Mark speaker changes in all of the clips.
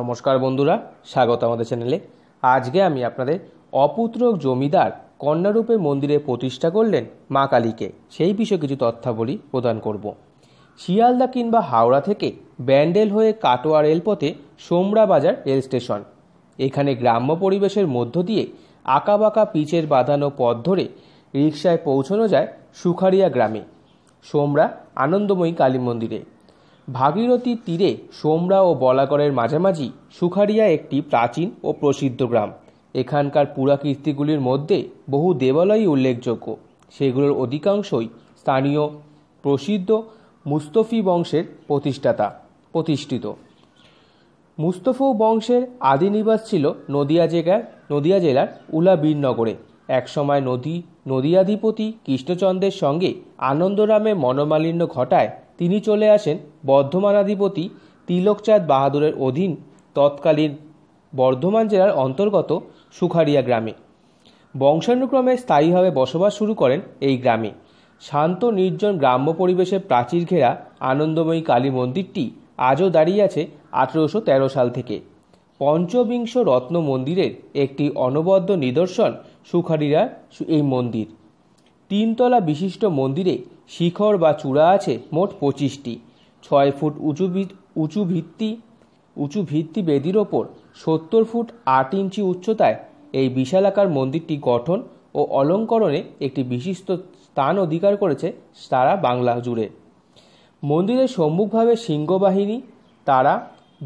Speaker 1: নমস্কার বন্ধুরা স্বাগত আমাদের চ্যানেলে আজকে আমি আপনাদের অপুত্রক জমিদার কন্যারূপে মন্দিরে প্রতিষ্ঠা করলেন মা কালীকে সেই বিষয়ে কিছু তথ্যাবলী প্রদান করব শিয়ালদা কিংবা হাওড়া থেকে ব্যান্ডেল হয়ে কাটোয়া রেলপথে সোমরা বাজার রেল স্টেশন এখানে গ্রাম্য পরিবেশের মধ্য দিয়ে আঁকাবাঁকা পিচের বাঁধানো পথ ধরে রিক্সায় পৌঁছানো যায় সুখারিয়া গ্রামে সোমরা আনন্দময়ী কালী মন্দিরে ভাগীরথী তীরে সোমরা ও বলাগড়ের মাঝামাঝি সুখারিয়া একটি প্রাচীন ও প্রসিদ্ধ গ্রাম এখানকার পুরাকীর্তিগুলির মধ্যে বহু দেবালয়ই উল্লেখযোগ্য সেগুলোর অধিকাংশই স্থানীয় প্রসিদ্ধ মুস্তফি বংশের প্রতিষ্ঠাতা প্রতিষ্ঠিত মুস্তফু বংশের আদি নিবাস ছিল নদিয়া জেলার নদিয়া জেলার উলাবীরনগরে একসময় নদী নদীয়াধিপতি কৃষ্ণচন্দ্রের সঙ্গে আনন্দরামে মনোমালিন্য ঘটায় তিনি চলে আসেন বর্ধমানাধিপতি তিলকচাঁদ বাহাদুরের অধীন তৎকালীন বর্ধমান জেলার অন্তর্গত সুখারিয়া গ্রামে বংশানুক্রমে স্থায়ীভাবে বসবাস শুরু করেন এই গ্রামে শান্ত নির্জন গ্রাম্য পরিবেশে প্রাচীর ঘেরা আনন্দময়ী কালী মন্দিরটি আজও দাঁড়িয়ে আছে আঠেরোশো তেরো সাল থেকে পঞ্চবিংশ রত্ন মন্দিরের একটি অনবদ্য নিদর্শন সুখারিরা এই মন্দির তিনতলা বিশিষ্ট মন্দিরে শিখর বা চূড়া আছে মোট পঁচিশটি ছয় ফুট উঁচু উঁচু ভিত্তি উঁচু ভিত্তি বেদির ওপর সত্তর ফুট আট ইঞ্চি উচ্চতায় এই বিশালাকার মন্দিরটি গঠন ও অলঙ্করণে একটি বিশিষ্ট স্থান অধিকার করেছে সারা বাংলা জুড়ে মন্দিরের সম্মুখভাবে সিংহবাহিনী তারা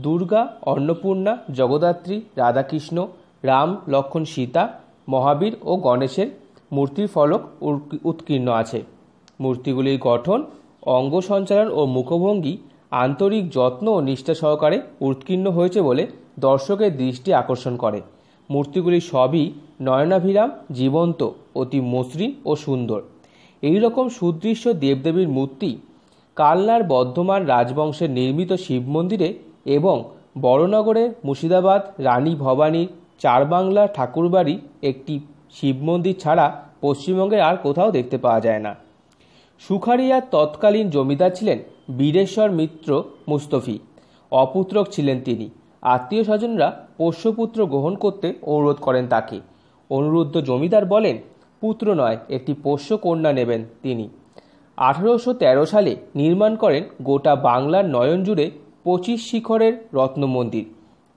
Speaker 1: দুর্গা অন্নপূর্ণা জগদাত্রী রাধাকৃষ্ণ রাম লক্ষণ সীতা মহাবীর ও গণেশের মূর্তির ফলক উৎকীর্ণ আছে মূর্তিগুলির গঠন অঙ্গ সঞ্চালন ও মুখভঙ্গি আন্তরিক যত্ন ও নিষ্ঠা সহকারে উৎকীর্ণ হয়েছে বলে দর্শকের দৃষ্টি আকর্ষণ করে মূর্তিগুলি সবই নয়নাভিরাম জীবন্ত অতি মসৃণ ও সুন্দর এই রকম সুদৃশ্য দেবদেবীর মূর্তি কালনার বর্ধমান রাজবংশের নির্মিত শিব মন্দিরে এবং বড়নগরে মুর্শিদাবাদ রানী ভবানীর চারবাংলা ঠাকুরবাড়ি একটি শিব মন্দির ছাড়া পশ্চিমবঙ্গে আর কোথাও দেখতে পাওয়া যায় না সুখারিয়ার তৎকালীন জমিদার ছিলেন বীরেশ্বর মিত্র মুস্তফি অপুত্রক ছিলেন তিনি আত্মীয় স্বজনরা পোষ্যপুত্র গ্রহণ করতে অনুরোধ করেন তাকে অনুরুদ্ধ জমিদার বলেন পুত্র নয় একটি পোষ্য কন্যা নেবেন তিনি আঠারোশো সালে নির্মাণ করেন গোটা বাংলার নয়ন জুড়ে পঁচিশ শিখরের রত্ন মন্দির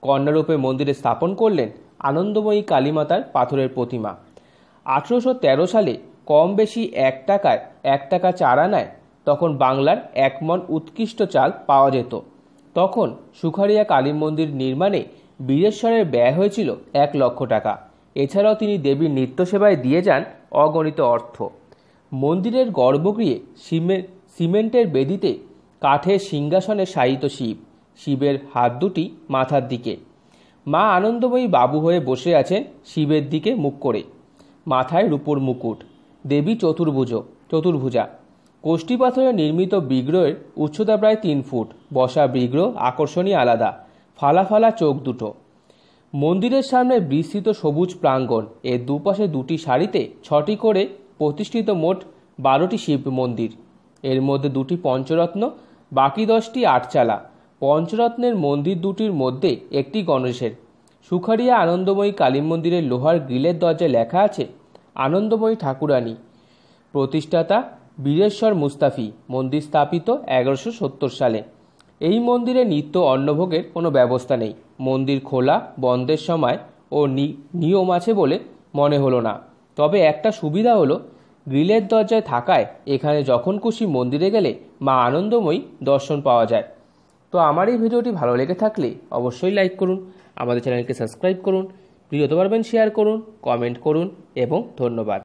Speaker 1: কন্যারূপে মন্দিরে স্থাপন করলেন আনন্দময়ী কালীমাতার পাথরের প্রতিমা আঠেরোশো সালে কম বেশি এক টাকায় এক টাকা চারা নেয় তখন বাংলার একমন উৎকৃষ্ট চাল পাওয়া যেত তখন সুখারিয়া কালী মন্দির নির্মাণে বীরেশ্বরের ব্যয় হয়েছিল এক লক্ষ টাকা এছাড়াও তিনি দেবীর নিত্য সেবায় দিয়ে যান অগণিত অর্থ মন্দিরের গর্ভগৃহে সিমেন্টের বেদিতে কাঠের সিংহাসনে শায়িত শিব শিবের হাত দুটি মাথার দিকে মা আনন্দময়ী বাবু হয়ে বসে আছেন শিবের দিকে মুখ করে মাথায় রূপোর মুকুট দেবী চতুর্ভুজ চতুর্ভুজা কোষ্টি পাথরে নির্মিত বিগ্রহের উচ্চতা প্রায় তিন ফুট বসা বিগ্রহ আকর্ষণী আলাদা ফালা ফালা চোখ দুটো মন্দিরের সামনে বিস্তৃত সবুজ প্রাঙ্গণ এর দুপাশে দুটি শাড়িতে ছটি করে প্রতিষ্ঠিত মোট বারোটি শিব মন্দির এর মধ্যে দুটি পঞ্চরত্ন বাকি দশটি আটচালা পঞ্চরত্নের মন্দির দুটির মধ্যে একটি গণেশের সুখারিয়া আনন্দময়ী কালী মন্দিরের লোহার গ্রিলের দরজায় লেখা আছে আনন্দময়ী ঠাকুরানী প্রতিষ্ঠাতা বীরেশ্বর মুস্তাফি মন্দির স্থাপিত এগারোশো সত্তর সালে এই মন্দিরে নিত্য অন্নভোগের কোনো ব্যবস্থা নেই মন্দির খোলা বন্ধের সময় ও নিয়ম আছে বলে মনে হলো না তবে একটা সুবিধা হলো গ্রিলের দরজায় থাকায় এখানে যখন খুশি মন্দিরে গেলে মা আনন্দময়ী দর্শন পাওয়া যায় তো আমার এই ভিডিওটি ভালো লেগে থাকলে অবশ্যই লাইক করুন আমাদের চ্যানেলকে সাবস্ক্রাইব করুন ভিডিওতে পারবেন শেয়ার করুন কমেন্ট করুন এবং ধন্যবাদ